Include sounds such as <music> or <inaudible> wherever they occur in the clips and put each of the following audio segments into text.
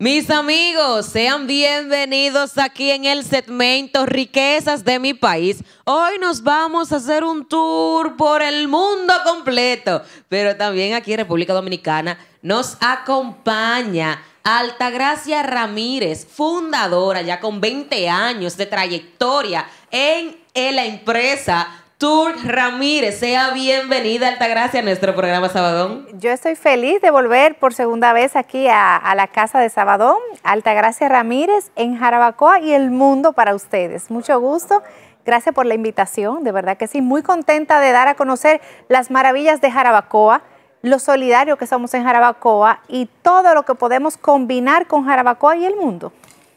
Mis amigos, sean bienvenidos aquí en el segmento Riquezas de mi país. Hoy nos vamos a hacer un tour por el mundo completo, pero también aquí en República Dominicana nos acompaña Altagracia Ramírez, fundadora ya con 20 años de trayectoria en, la empresa Sur Ramírez. Sea bienvenida, Altagracia, a nuestro programa Sabadón. Yo estoy feliz de volver por segunda vez aquí a, a la casa de Sabadón, Altagracia Ramírez, en Jarabacoa y el mundo para ustedes. Mucho gusto. Gracias por la invitación, de verdad que sí. Muy contenta de dar a conocer las maravillas de Jarabacoa, lo solidario que somos en Jarabacoa y todo lo que podemos combinar con Jarabacoa y el mundo.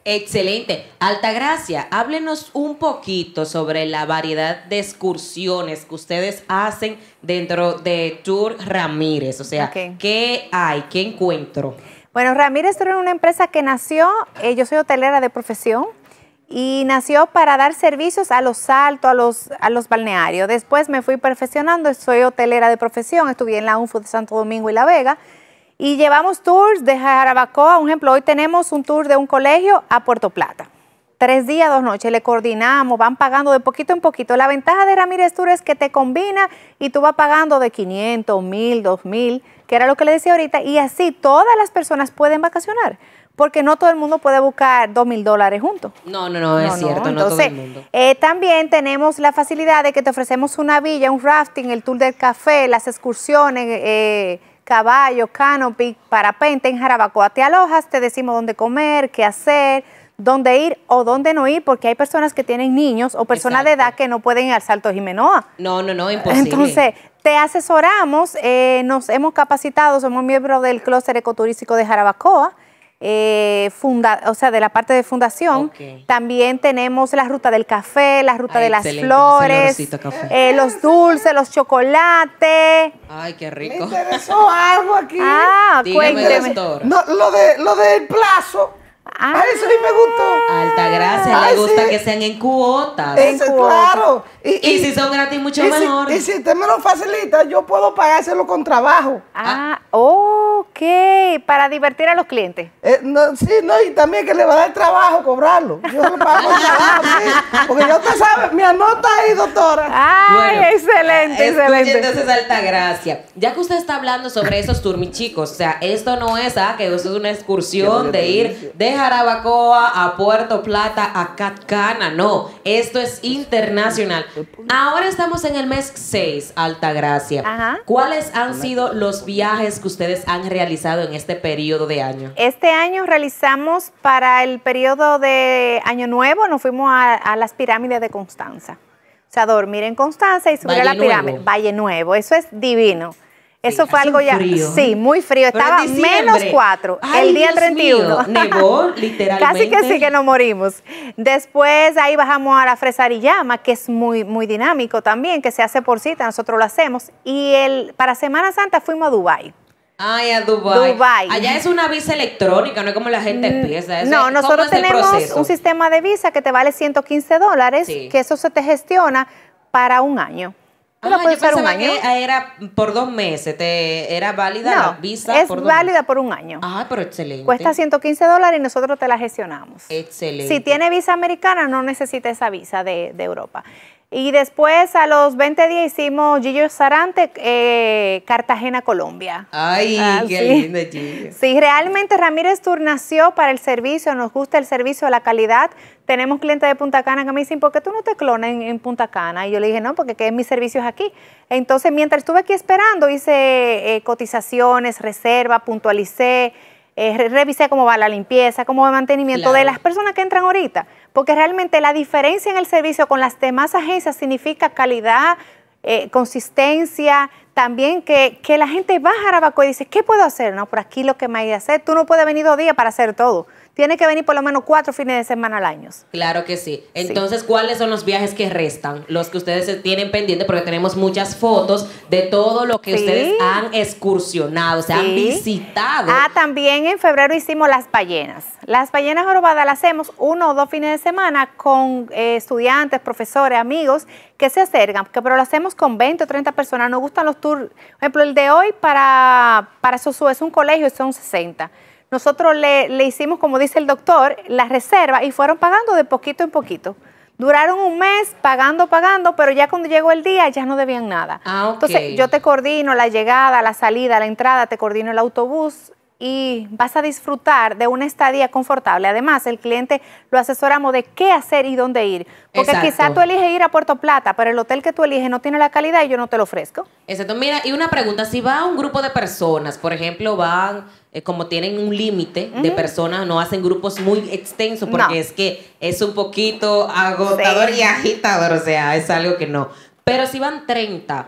Excelente. Altagracia, háblenos un poquito sobre la variedad de excursiones que ustedes hacen dentro de Tour Ramírez. O sea, ¿qué hay? ¿Qué encuentro? Bueno, Ramírez Tour es una empresa que nació, eh, yo soy hotelera de profesión, y nació para dar servicios a los altos, a los, a los balnearios. Después me fui perfeccionando, soy hotelera de profesión, estuve en la UNFU de Santo Domingo y La Vega. Y llevamos tours de Jarabacoa, un ejemplo, hoy tenemos un tour de un colegio a Puerto Plata. Tres días, dos noches, le coordinamos, van pagando de poquito en poquito. La ventaja de Ramírez Tour es que te combina y tú vas pagando de 500, 1000, 2000, que era lo que le decía ahorita, y así todas las personas pueden vacacionar porque no todo el mundo puede buscar 2,000 mil dólares juntos. No, no, no, es cierto, todo el mundo. Eh, también tenemos la facilidad de que te ofrecemos una villa, un rafting, el tour del café, las excursiones, eh, caballo, canopy, parapente en Jarabacoa. Te alojas, te decimos dónde comer, qué hacer, dónde ir o dónde no ir, porque hay personas que tienen niños o personas de edad que no pueden ir al Salto Jimenoa. No, no, no, imposible. Entonces, te asesoramos, eh, nos hemos capacitado, somos miembros del clúster ecoturístico de Jarabacoa eh, funda, o sea, de la parte de fundación. También tenemos la ruta del café, la ruta ah, de las flores, eh, los dulces, los chocolates. Ay, qué rico. Me interesó algo aquí. Ah, cuénteme. No, lo, de, lo del plazo. Ah, eso sí me gustó. Alta gracia, le gusta que sean en cuotas. Eso, cuotas. claro. Y, si son gratis, mucho mejor. y si usted me lo facilita, yo puedo pagárselo con trabajo. ah. ah. oh. ¿Qué? para divertir a los clientes. Eh, sí, no, y también que le va a dar trabajo cobrarlo. Yo pago trabajo, <laughs> sí, porque yo te sabe, me anota ahí, doctora. Ay, excelente, excelente. Entonces, alta Ya que usted está hablando sobre esos turmichicos, o sea, esto no es, ah, que eso es una excursión de ir de Jarabacoa a Puerto Plata a Catcana, no, esto es internacional. Ahora estamos en el mes 6, alta gracia. Ajá. ¿Cuáles han sido los viajes que ustedes han realizado? realizado en este periodo de año? Este año realizamos para el periodo de Año Nuevo, nos fuimos a, las pirámides de Constanza. O sea, dormir en Constanza y subir a la pirámide. Valle Nuevo, eso es divino. Eso fue algo ya. Sí, muy frío. Estaba menos cuatro el día 31. Mío, literalmente. <laughs> Casi que sí que nos morimos. Después ahí bajamos a la fresarillama, que es muy, muy dinámico también, que se hace por cita, nosotros lo hacemos. Y el, para Semana Santa fuimos a Dubái. Ay, a Dubai. Allá es una visa electrónica, no es como la gente mm, piensa. No, nosotros tenemos un sistema de visa que te vale 115 dólares, que eso se te gestiona para un año. Ah, yo pensaba un año. era por dos meses, te, era válida la visa. Es por válida por un año. Ah, pero excelente. Cuesta 115 dólares y nosotros te la gestionamos. Excelente. Si tiene visa americana, no necesita esa visa de, de Europa. Y después a los 20 días hicimos Gillo Sarante, eh, Cartagena, Colombia. Ay, ah, qué lindo Gillo. Sí, realmente Ramírez Tour nació para el servicio, nos gusta el servicio, la calidad. Tenemos clientes de Punta Cana que me dicen, ¿por qué tú no te clonas en, Punta Cana? Y yo le dije, no, porque ¿qué mis servicios aquí. Entonces, mientras estuve aquí esperando, hice eh, cotizaciones, reserva, puntualicé, eh, revisé cómo va la limpieza, cómo va el mantenimiento de las personas que entran ahorita porque realmente la diferencia en el servicio con las demás agencias significa calidad, eh, consistencia, también que, que, la gente va a Jarabacoa y dice, ¿qué puedo hacer? No, por aquí lo que me hay que hacer, tú no puedes venir dos días para hacer todo tiene que venir por lo menos cuatro fines de semana al año. Claro que sí. Entonces, ¿cuáles son los viajes que restan? Los que ustedes tienen pendiente, porque tenemos muchas fotos de todo lo que ustedes han excursionado, se han visitado. Ah, también en febrero hicimos las ballenas. Las ballenas jorobadas las hacemos uno o dos fines de semana con eh, estudiantes, profesores, amigos que se acercan, pero lo hacemos con 20 o 30 personas. Nos gustan los tours. Por ejemplo, el de hoy para, para es un colegio, son 60 nosotros le, le hicimos, como dice el doctor, la reserva y fueron pagando de poquito en poquito. Duraron un mes pagando, pagando, pero ya cuando llegó el día ya no debían nada. Ah, Entonces yo te coordino la llegada, la salida, la entrada, te coordino el autobús y vas a disfrutar de una estadía confortable. Además, el cliente lo asesoramos de qué hacer y dónde ir. Porque quizás tú eliges ir a Puerto Plata, pero el hotel que tú eliges no tiene la calidad y yo no te lo ofrezco. Exacto. Mira, y una pregunta, si va un grupo de personas, por ejemplo, van eh, como tienen un límite de personas, no hacen grupos muy extensos, porque es que es un poquito agotador y agitador, o sea, es algo que no. Pero si van 30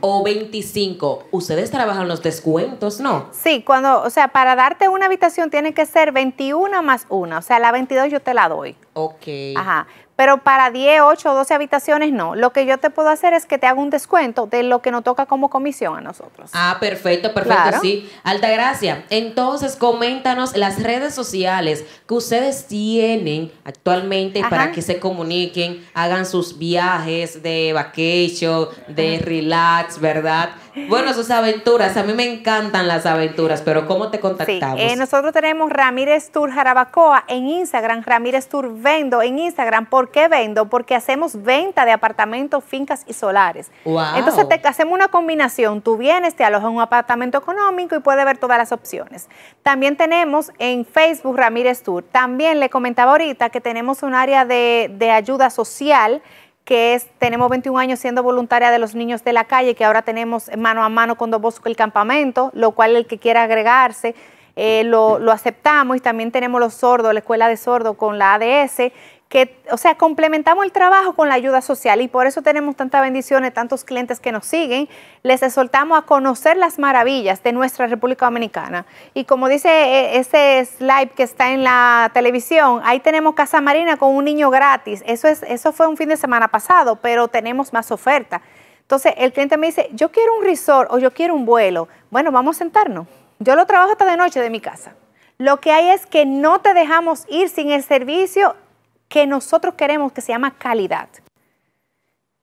o 25, ustedes trabajan los descuentos, ¿no? Sí, cuando, o sea, para darte una habitación tiene que ser 21 más 1, o sea, la 22 yo te la doy. Ok. Ajá, pero para 10, 8 12 habitaciones no. Lo que yo te puedo hacer es que te haga un descuento de lo que nos toca como comisión a nosotros. Ah, perfecto, perfecto, sí. sí. gracia. entonces coméntanos las redes sociales que ustedes tienen actualmente para que se comuniquen, hagan sus viajes de vacation, de relax, ¿verdad? Bueno, sus aventuras, a mí me encantan las aventuras, pero ¿cómo te eh, contactamos? nosotros tenemos Ramírez Tour Jarabacoa en Instagram, Ramírez Tour Vendo en Instagram. ¿Por qué vendo? Porque hacemos venta de apartamentos, fincas y solares. Entonces te, hacemos una combinación, tú vienes, te alojas en un apartamento económico y puedes ver todas las opciones. También tenemos en Facebook Ramírez Tour, también le comentaba ahorita que tenemos un área de, de ayuda social que es, tenemos 21 años siendo voluntaria de los niños de la calle, que ahora tenemos mano a mano con Don Bosco el campamento, lo cual el que quiera agregarse, eh, lo, lo, aceptamos y también tenemos los sordos, la escuela de sordos con la ADS que, o sea, complementamos el trabajo con la ayuda social y por eso tenemos tantas bendiciones, tantos clientes que nos siguen. Les soltamos a conocer las maravillas de nuestra República Dominicana. Y como dice eh, ese slide que está en la televisión, ahí tenemos Casa Marina con un niño gratis. Eso, es, eso fue un fin de semana pasado, pero tenemos más oferta. Entonces, el cliente me dice, yo quiero un resort o yo quiero un vuelo. Bueno, vamos a sentarnos. Yo lo trabajo hasta de noche de mi casa. Lo que hay es que no te dejamos ir sin el servicio que nosotros queremos, que se llama calidad.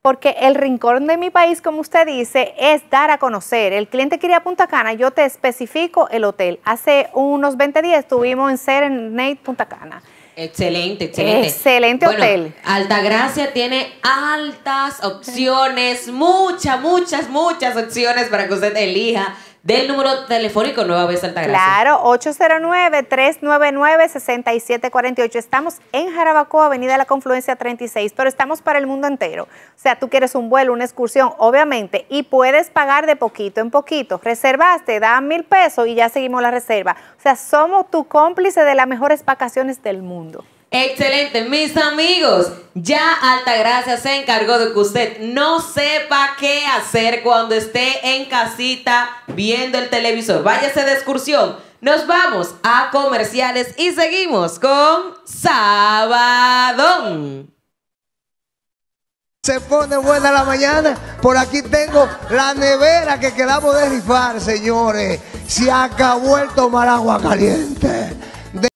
Porque el rincón de mi país, como usted dice, es dar a conocer. El cliente quería Punta Cana, yo te especifico el hotel. Hace unos 20 días estuvimos en Serenade Punta Cana. Excelente, excelente. Excelente bueno, hotel. Altagracia tiene altas opciones, muchas, muchas, muchas opciones para que usted elija del número telefónico Nueva Vez gracia Claro, 809-399-6748. Estamos en Jarabacoa, Avenida La Confluencia 36, pero estamos para el mundo entero. O sea, tú quieres un vuelo, una excursión, obviamente, y puedes pagar de poquito en poquito. Reservaste, da mil pesos y ya seguimos la reserva. O sea, somos tu cómplice de las mejores vacaciones del mundo. Excelente, mis amigos. Ya Altagracia se encargó de que usted no sepa qué hacer cuando esté en casita viendo el televisor. Váyase de excursión. Nos vamos a comerciales y seguimos con sábado. Se pone buena la mañana. Por aquí tengo la nevera que quedamos de rifar, señores. Se acabó el tomar agua caliente.